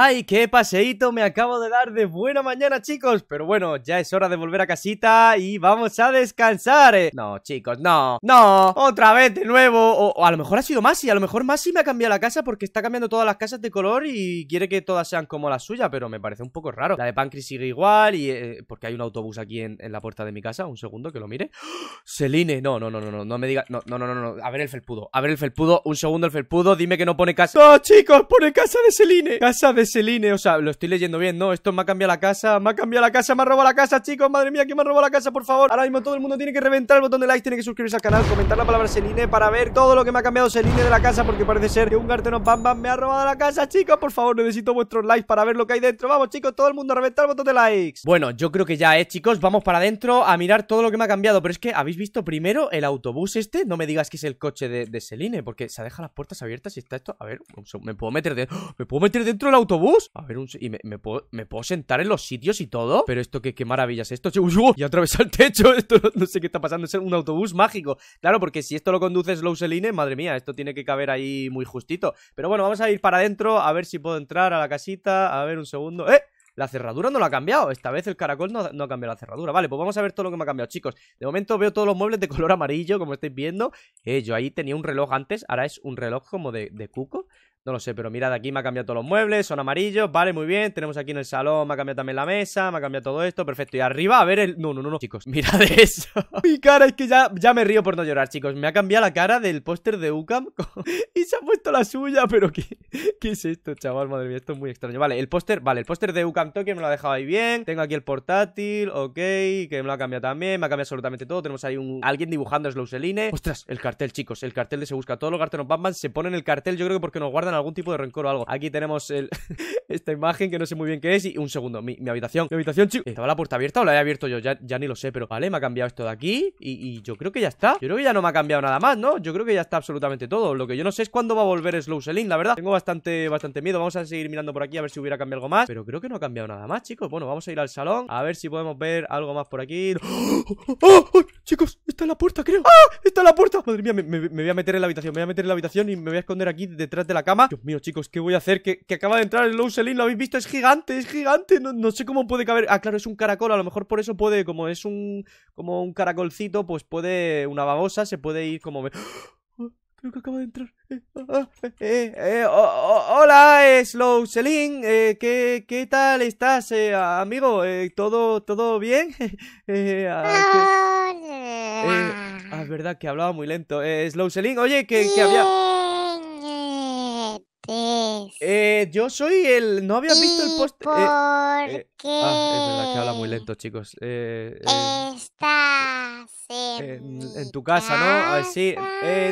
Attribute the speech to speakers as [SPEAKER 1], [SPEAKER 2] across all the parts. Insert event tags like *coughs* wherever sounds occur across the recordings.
[SPEAKER 1] ¡Ay, qué paseíto me acabo de dar de buena mañana, chicos! Pero bueno, ya es hora de volver a casita y vamos a descansar. ¿eh? No, chicos, no, no, otra vez de nuevo. O, a lo mejor ha sido Masi, a lo mejor Masi me ha cambiado la casa porque está cambiando todas las casas de color y quiere que todas sean como la suya, pero me parece un poco raro. La de Pancris sigue igual y... Eh, porque hay un autobús aquí en, la puerta de mi casa, un segundo que lo mire. ¡Ah! Celine, no, no, no, no, no, no me diga, No, no, no, no, no, a ver el felpudo, a ver el felpudo, un segundo el felpudo, dime que no pone casa... No, chicos, pone casa de Celine, casa de Seline, o sea, lo estoy leyendo bien, ¿no? Esto me ha cambiado la casa, me ha cambiado la casa, me ha robado la casa, chicos, madre mía, que me ha robado la casa, por favor. Ahora mismo todo el mundo tiene que reventar el botón de like, tiene que suscribirse al canal, comentar la palabra Celine para ver todo lo que me ha cambiado Seline de la casa, porque parece ser que un garteno bam me ha robado la casa, chicos, por favor, necesito vuestros likes para ver lo que hay dentro. Vamos, chicos, todo el mundo a reventar el botón de likes. Bueno, yo creo que ya, es, chicos, vamos para adentro a mirar todo lo que me ha cambiado, pero es que habéis visto primero el autobús este, no me digas que es el coche de, Seline, porque se deja las puertas abiertas y está esto, a ver, me puedo meter ¡oh! me puedo meter dentro del autobús autobús. A ver, un... y me, puedo, sentar en los sitios y todo. Pero esto, qué, qué maravilla es esto. *laughs* y atravesar el techo. *laughs* Esto no, sé qué está pasando. Es un autobús mágico. Claro, porque si esto lo conduce Slow madre mía, esto tiene que caber ahí muy justito. Pero bueno, vamos a ir para adentro a ver si puedo entrar a la casita. A ver, un segundo. ¡Eh! La cerradura no la ha cambiado. Esta vez el caracol no, no, ha cambiado la cerradura. Vale, pues vamos a ver todo lo que me ha cambiado, chicos. De momento veo todos los muebles de color amarillo, como estáis viendo. Eh, yo ahí tenía un reloj antes, ahora es un reloj como de, cuco. No lo sé, pero mirad, aquí me ha cambiado todos los muebles, son amarillos, vale, muy bien. Tenemos aquí en el salón, me ha cambiado también la mesa, me ha cambiado todo esto, perfecto. Y arriba, a ver el... No, no, no, no, chicos, *laughs* mirad eso. Mi cara, es que ya, ya me río por no llorar, chicos. Me ha cambiado la cara del póster de UCAM *laughs* y se ha puesto la suya, pero ¿qué, ¿qué es esto, chaval? Madre mía, esto es muy extraño. Vale, el póster, vale, el póster de UCAM que me lo ha dejado ahí bien. Tengo aquí el portátil, ok, que me lo ha cambiado también. Me ha cambiado absolutamente todo. Tenemos ahí un alguien dibujando Slowseline. Ostras, el cartel, chicos. El cartel de Se Busca. Todos los carteles Batman se ponen el cartel, yo creo que porque nos guardan algún tipo de rencor o algo. Aquí tenemos el... *laughs* esta imagen que no sé muy bien qué es. Y un segundo, mi, habitación. Mi habitación, chicos. ¿Estaba la puerta abierta o la he abierto yo? Ya, ni lo sé, pero vale, me ha cambiado esto de aquí. Y, yo creo que ya está. Yo creo que ya no me ha cambiado nada más, ¿no? Yo creo que ya está absolutamente todo. Lo que yo no sé es cuándo va a volver Slowseline, la verdad. Tengo bastante, bastante miedo. Vamos a seguir mirando por aquí a ver si hubiera cambiado algo más. Pero creo que no ha cambiado nada más, chicos. Bueno, vamos a ir al salón a ver si podemos ver algo más por aquí. *gasps* ¡Oh, oh, ¡Oh! Chicos, está en la puerta, creo. ¡Ah! ¡Está en la puerta! Madre mía, me, voy a meter en la habitación. Me voy a meter en la habitación y me voy a esconder aquí detrás de la cama. Dios mío, chicos, ¿qué voy a hacer? Que, acaba de entrar el Louselin, lo habéis visto, es gigante, es gigante. No, no sé cómo puede caber. Ah, claro, es un caracol. A lo mejor por eso puede, como es un. como un caracolcito, pues puede. una babosa, se puede ir como. Creo que acaba de entrar. Eh, ah, ah, eh, eh, oh, oh, hola, Slow Selin. ¿qué, ¿qué, tal estás, amigo? ¿todo, ¿Todo bien? *laughs* Ah, es verdad que hablaba muy lento. Slow Selin, oye, que había... Eh, yo soy el... No habías visto el post... Eh? ¿Por eh, qué? Ah, es verdad que habla muy lento, chicos. Eh, eh Estás en, tu casa, ¿no? Ah, sí.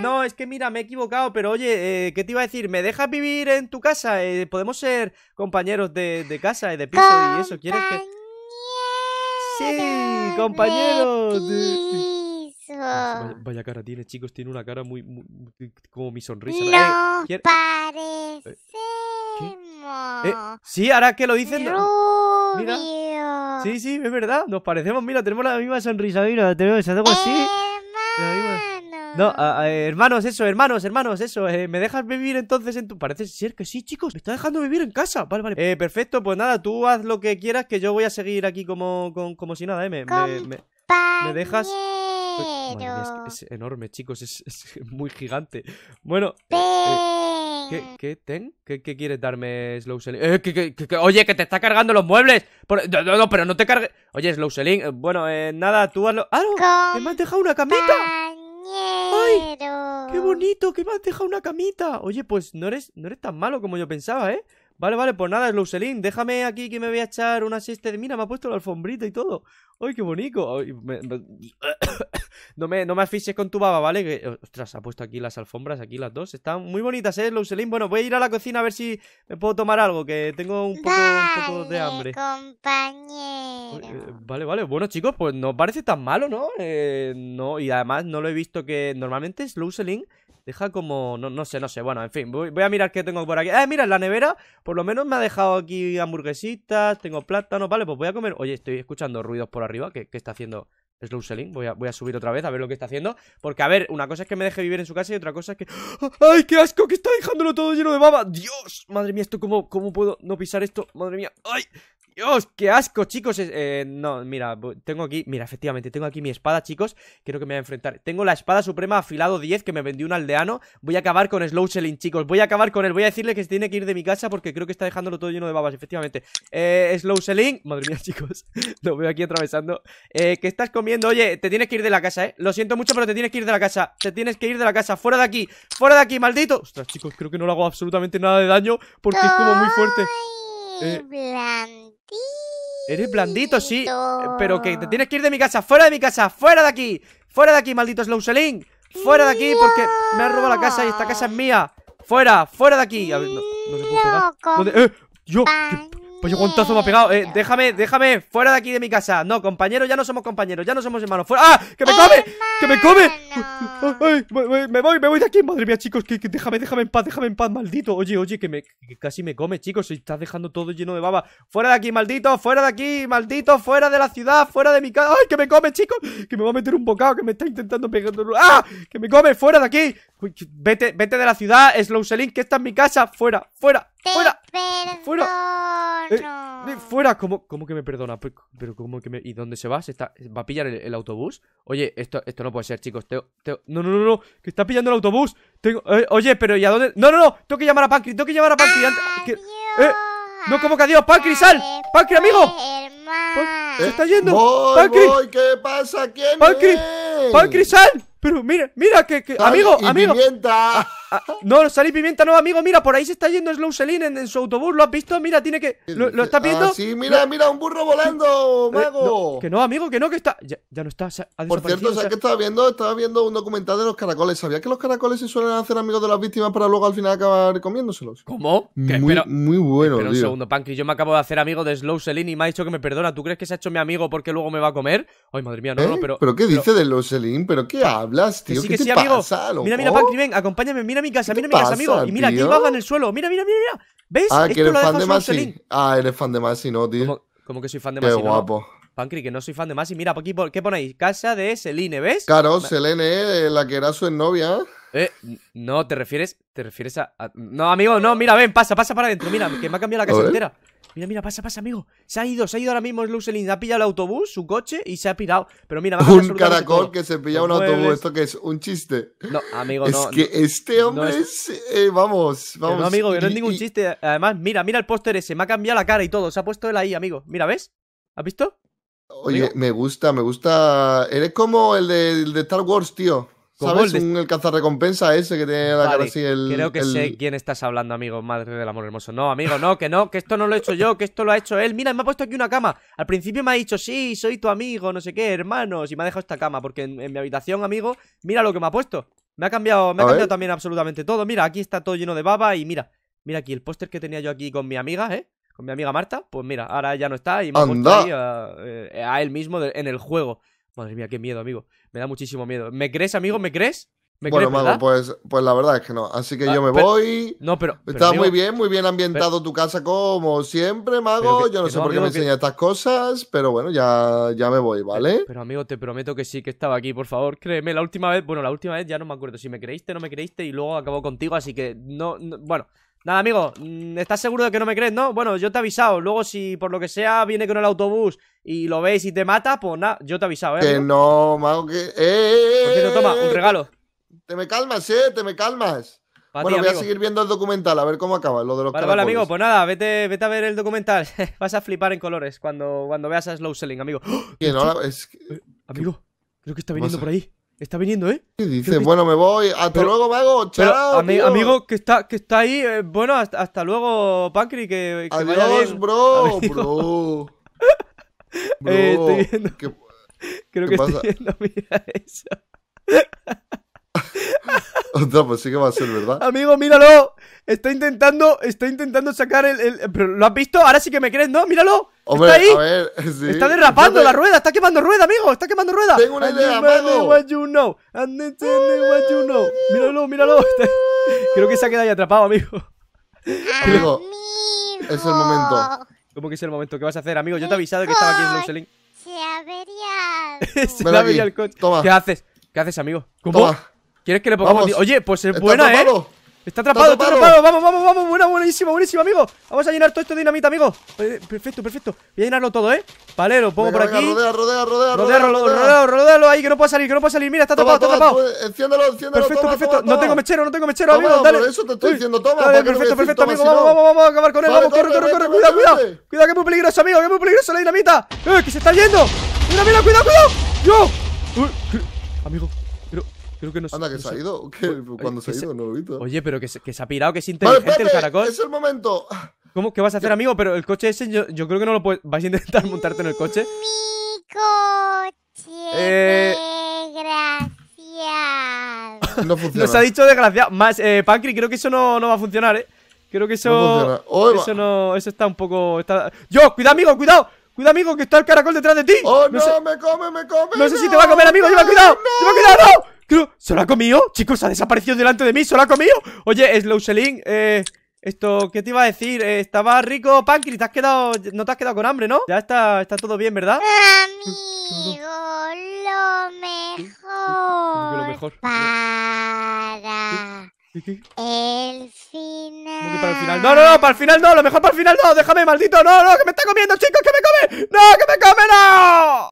[SPEAKER 1] no, es que mira, me he equivocado, pero oye, ¿qué te iba a decir? ¿Me dejas vivir en tu casa? podemos ser compañeros de, casa y de piso y eso. ¿Quieres que...? Sí, compañeros. De
[SPEAKER 2] Vaya,
[SPEAKER 1] cara tiene, chicos. Tiene una cara muy, como mi sonrisa. No eh, ¿Eh? parecemos. sí, ahora que lo dicen. Rubio. Mira. Sí, sí, es verdad. Nos parecemos. Mira, tenemos la misma sonrisa. Mira, tenemos algo así. No, hermanos, eso, hermanos, hermanos, eso. Eh, ¿Me dejas vivir entonces en tu.? Parece ser que sí, chicos. Me está dejando vivir en casa. Vale, vale. Eh, perfecto, pues nada, tú haz lo que quieras, que yo voy a seguir aquí como, como, como si nada, ¿eh? me, me dejas es, enorme, chicos, es, *laughs* muy gigante. Bueno... ¿Qué, eh, eh, qué, ten? ¿Qué, quieres darme, Slow Eh, que, oye, que te está cargando los muebles. No, no, pero no te cargues. Oye, Slow eh, bueno, eh, nada, tú hazlo. ¡Ah, ¡Me has dejado una camita! ¡Ay! ¡Qué bonito! ¡Que me has dejado una camita! Oye, pues no eres, no eres tan malo como yo pensaba, ¿eh? Vale, vale, pues nada, Slowselin, déjame aquí que me voy a echar una siesta de... Mira, me ha puesto la alfombrita y todo. ¡Ay, qué bonito! *coughs* no, me, no me con tu baba, ¿vale? Que... Ostras, ha puesto aquí las alfombras, aquí las dos. Están muy bonitas, ¿eh, Slowselin? Bueno, voy a ir a la cocina a ver si me puedo tomar algo, que tengo un poco, de hambre. Eh,
[SPEAKER 2] compañero!
[SPEAKER 1] Vale, vale. Bueno, chicos, pues no parece tan malo, ¿no? Eh, no, y además no lo he visto que... Normalmente Slowselin... Deja como... No, no sé, no sé. Bueno, en fin. Voy, a mirar qué tengo por aquí. Eh, mira, la nevera por lo menos me ha dejado aquí hamburguesitas. Tengo plátanos. Vale, pues voy a comer... Oye, estoy escuchando ruidos por arriba. ¿Qué, qué está haciendo Slow selling, voy a, subir otra vez a ver lo que está haciendo Porque, a ver, una cosa es que me deje vivir en su casa Y otra cosa es que... ¡Ah! ¡Ay, qué asco! Que está dejándolo todo lleno de baba ¡Dios! Madre mía, esto cómo, cómo puedo no pisar esto Madre mía, ¡ay! Dios, qué asco, chicos. Eh, no, mira, tengo aquí, mira, efectivamente, tengo aquí mi espada, chicos. Creo que me voy a enfrentar. Tengo la espada suprema afilado 10 que me vendió un aldeano. Voy a acabar con Slow Selling, chicos. Voy a acabar con él. Voy a decirle que se tiene que ir de mi casa porque creo que está dejándolo todo lleno de babas, efectivamente. Eh, Slow Selling, madre mía, *laughs* chicos. Lo veo aquí atravesando. Eh, ¿Qué estás comiendo? Oye, te tienes que ir de la casa, ¿eh? Lo siento mucho, pero te tienes que ir de la casa. Te tienes que ir de la casa. Fuera de aquí. Fuera de aquí, maldito. Ostras, chicos, creo que no le hago absolutamente nada de daño porque es como muy fuerte.
[SPEAKER 2] Eh,
[SPEAKER 1] eres blandito, sí. Eh, pero que te tienes que ir de mi casa. Fuera de mi casa. Fuera de aquí. Fuera de aquí, maldito Selin, Fuera de aquí porque me ha robado la casa y esta casa es mía. Fuera, fuera de aquí. no, pegar. ¡Eh! ¡Yo! Pues yo guantazo me ha pegado. Eh, déjame, déjame, fuera de aquí de mi casa. No, compañero, ya no somos compañeros, ya no somos hermanos. ¡Fuera! ¡Ah! ¡Que me come! ¡Que me come! ¡Ay, me voy, me voy de aquí! Madre mía, chicos, que, déjame, déjame en paz, déjame en paz, maldito. Oye, oye, que me casi me come, chicos. Se está dejando todo lleno de baba. ¡Fuera de aquí, maldito! ¡Fuera de aquí, maldito! ¡Fuera de la ciudad! ¡Fuera de mi casa! ¡Ay, que me come, chicos! Que me va a meter un bocado, que me está intentando pegar. ¡Ah! ¡Que me come! ¡Fuera de aquí! vete, vete de la ciudad, Slowselin, que esta es mi casa. ¡Fuera, fuera, fuera! Pero ¡Fuera! Eh, eh, ¡Fuera! ¿Cómo, que me perdona? Pues, pero ¿Y dónde se va? ¿Se ¿Va a pillar el, autobús? Oye, esto, esto no puede ser, chicos. No, no, no, no. Que está pillando el autobús. Eh, oye, pero ¿y a dónde? No, no, no. Tengo que llamar a Pancri. Tengo que llamar a Pancri. Adiós, No, como que adiós. Pancri, sal. Pancri, amigo. Se está yendo. Voy, ¿Qué pasa? ¿Quién sal. Pero mira, mira que... que... Amigo, amigo. Ah, no, salí pimienta no, amigo. Mira, por ahí se está yendo Slow Selin en, su autobús. ¿Lo has visto? Mira, tiene que. ¿Lo, estás ah, viendo? sí, mira, mira, un burro volando, eh, eh, mago. que no, amigo, que no, que está. Ya, no está.
[SPEAKER 2] por cierto, ¿sabes que estaba viendo? Estaba viendo un documental de los caracoles. ¿Sabías que los caracoles se suelen hacer amigos de las víctimas para luego al final acabar comiéndoselos? ¿Cómo? muy, muy bueno, Pero un segundo,
[SPEAKER 1] Panky. Yo me acabo de hacer amigo de Slow Selin y me ha dicho que me perdona. ¿Tú crees que se ha hecho mi amigo porque luego me va a comer? Ay, madre mía, no, ¿Eh? no, pero. ¿Pero
[SPEAKER 2] qué dice de Slow Selin? ¿Pero qué hablas, tío? sí, Mira, mira, Panky,
[SPEAKER 1] ven, acompáñame, mira mira mi casa, mira mi casa, amigo. Y mira, aquí baja en el suelo. Mira, mira, mira, mira. ¿Ves? Ah, que eres fan de Masi.
[SPEAKER 2] Ah, eres fan de Masi, no, tío. ¿Cómo, que soy fan de Masi? Qué guapo.
[SPEAKER 1] Pancri, que no soy fan de Masi. Mira, aquí, ¿qué ponéis? Casa de Selene, ¿ves? Claro,
[SPEAKER 2] Selene, eh, la que era su novia.
[SPEAKER 1] Eh, no, te refieres, te refieres a, a, No, amigo, no, mira, ven, pasa, pasa para adentro. Mira, que me ha cambiado la casa entera. Mira, mira, pasa, pasa, amigo. Se ha ido, se ha ido ahora mismo Se Ha pillado el autobús, su coche y se ha pirado. Pero mira, va a un caracol que se pilla un autobús. Esto
[SPEAKER 2] que es un chiste. No, amigo, no. Es que este hombre es.
[SPEAKER 1] Eh, vamos, vamos. no, amigo, que no es ningún chiste. Además, mira, mira el póster ese. Me ha cambiado la cara y todo. Se ha puesto él ahí, amigo. Mira, ¿ves? ¿Has visto?
[SPEAKER 2] Oye, me gusta, me gusta. Eres como el de Star Wars, tío. ¿Sabes? Un alcanza recompensa ese que tiene la cara así el. Creo que sé
[SPEAKER 1] quién estás hablando, amigo, madre del amor hermoso. No, amigo, no, que no, que esto no lo he hecho yo, que esto lo ha hecho él. Mira, me ha puesto aquí una cama. Al principio me ha dicho, sí, soy tu amigo, no sé qué, hermanos. Y me ha dejado esta cama, porque en, mi habitación, amigo, mira lo que me ha puesto. Me ha cambiado, me ha cambiado también absolutamente todo. Mira, aquí está todo lleno de baba y mira, mira aquí el póster que tenía yo aquí con mi amiga, ¿eh? Con mi amiga Marta, pues mira, ahora ya no está y me ha puesto ahí ah, eh, a, él mismo en el juego. Madre mía, qué miedo, amigo. Me da muchísimo miedo. ¿Me crees, amigo? ¿Me crees? bueno, mago,
[SPEAKER 2] pues, pues la verdad es que no. Así que ah, yo me voy. No, pero. Está muy
[SPEAKER 1] bien, muy bien ambientado tu casa como
[SPEAKER 2] siempre, mago. yo no sé por qué me enseñas estas cosas, pero bueno, ya, ya me voy, ¿vale? Pero,
[SPEAKER 1] amigo, te prometo que sí, que estaba aquí, por favor. Créeme, la última vez, bueno, la última vez ya no me acuerdo si me creíste, o no me creíste y luego acabó contigo, así que no, no bueno. Nada, amigo, mm, ¿estás seguro de que no me crees, no? Bueno, yo te he avisado. Luego, si por lo que sea viene con el autobús y lo veis y te mata, pues nada, yo te he avisado, ¿eh? Que
[SPEAKER 2] no, mago, que. ¡Eh, eh, eh Por toma, un eh, eh, regalo.
[SPEAKER 1] Te me calmas, ¿eh? Te me calmas.
[SPEAKER 2] bueno, voy a seguir viendo el documental, a ver cómo acaba lo de los Vale, vale, amigo,
[SPEAKER 1] pues nada, vete, vete a ver el documental. *laughs* Vas a flipar en colores cuando, cuando veas a Slow Selling, amigo. *gasps* es Amigo, creo que está viniendo por ahí. Está viniendo, ¿eh? Y dice, bueno, me voy. Hasta luego, mago. Chao. Amigo, que está, que está ahí. Eh, bueno, hasta, luego, Pancri. Que, Adiós, bro. *laughs* Eh, bro. bro. estoy viendo. Creo que estoy viendo, *laughs* mira eso. *laughs* Otra, pues sí
[SPEAKER 2] que va a ser, ¿verdad?
[SPEAKER 1] Amigo, míralo. Está intentando, está intentando sacar el, Pero ¿Lo has visto? Ahora sí que me crees, ¿no? Míralo. está ahí.
[SPEAKER 2] *laughs* Está derrapando la
[SPEAKER 1] rueda, está quemando rueda, amigo. Está quemando rueda. Tengo una idea, amigo. What you know. what you know. Míralo, míralo. *laughs* Creo que se ha quedado ahí atrapado, amigo. Amigo, es el momento. ¿Cómo que es el momento? ¿Qué vas a hacer, amigo? Yo te he avisado que estaba aquí en Luxelink.
[SPEAKER 2] Se avería
[SPEAKER 1] se ha el coche. Toma. ¿Qué haces? ¿Qué haces, amigo? ¿Cómo? ¿Quieres que le pongamos? Oye, pues es buena, ¿eh? Está atrapado, está atrapado, Vamos, vamos, vamos. Buena, buenísimo, buenísima, amigo. Vamos a llenar todo esto de dinamita, amigo. Eh, perfecto, perfecto. Voy a llenarlo todo, ¿eh? Vale, lo pongo por aquí. Rodea,
[SPEAKER 2] rodea, rodea, rodea, rodea, rodea, ahí, que no pueda salir, que no pueda salir. Mira, está atrapado, está atrapado pues,
[SPEAKER 1] enciéndelo, enciéndelo. Perfecto, perfecto. No tengo mechero, no tengo mechero, amigo. Dale. Por eso te estoy diciendo, toma. perfecto, perfecto, amigo. Vamos, vamos, vamos a acabar con él. Vamos, corre, corre, corre. Cuidado, cuidado. Cuidado, que es muy peligroso, amigo. Que es muy peligroso la dinamita. Eh, que se está yendo! mira, cuidado, cuidado! ¡Yo! Amigo, Creo que Anda, que se ha ido. cuando se ha ido, no lo he visto. Oye, pero que se, ha pirado, que es inteligente el caracol. ¡Es el momento! ¿Cómo? ¿Qué vas a hacer, amigo? Pero el coche ese, yo, creo que no lo puedes. ¿Vas a intentar montarte en el coche? Mi
[SPEAKER 2] coche. Eh... Desgraciado.
[SPEAKER 1] *laughs* No funciona. Nos ha dicho desgraciado. Más, eh, Pancri, creo que eso no, no va a funcionar, ¿eh? Creo que eso. eso no. Eso está un poco. ¡Yo! ¡Cuidado, amigo! ¡Cuidado! ¡Cuidado, amigo! ¡Que está el caracol detrás de ti! ¡Oh, no!
[SPEAKER 2] ¡Me come, me come! No, no sé si te va a comer, amigo. ¡Lleva cuidado! ¡Lleva cuidado!
[SPEAKER 1] ¡No! ¿Se lo ha comido? Chicos, ha desaparecido delante de mí ¿Se lo ha comido? Oye, Slow Selling, eh... Esto, ¿qué te iba a decir? Eh, estaba rico, Pancri, te has quedado... No te has quedado con hambre, ¿no? Ya está, está todo bien, ¿verdad? Amigo, lo mejor, lo mejor? para... final. Para el final. No, no, no, para el final no, lo mejor para el final no. Déjame, maldito, no, no, que me está comiendo, chicos, que me come. No, que me come, no.